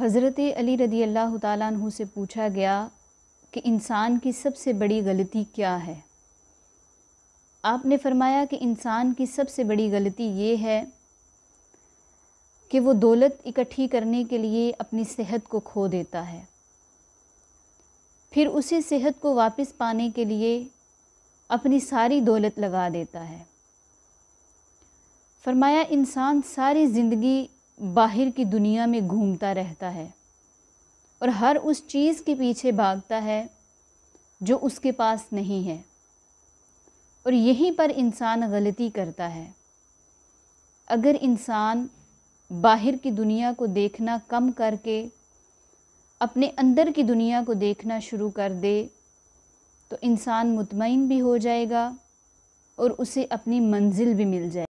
हज़रत अली रदी अल्लाह तु से पूछा गया कि इंसान की सबसे बड़ी गलती क्या है आपने फरमाया कि इंसान की सबसे बड़ी गलती ये है कि वो दौलत इकट्ठी करने के लिए अपनी सेहत को खो देता है फिर उसी सेहत को वापस पाने के लिए अपनी सारी दौलत लगा देता है फरमाया इंसान सारी ज़िंदगी बाहर की दुनिया में घूमता रहता है और हर उस चीज़ के पीछे भागता है जो उसके पास नहीं है और यहीं पर इंसान गलती करता है अगर इंसान बाहर की दुनिया को देखना कम करके अपने अंदर की दुनिया को देखना शुरू कर दे तो इंसान मुतमिन भी हो जाएगा और उसे अपनी मंजिल भी मिल जाएगी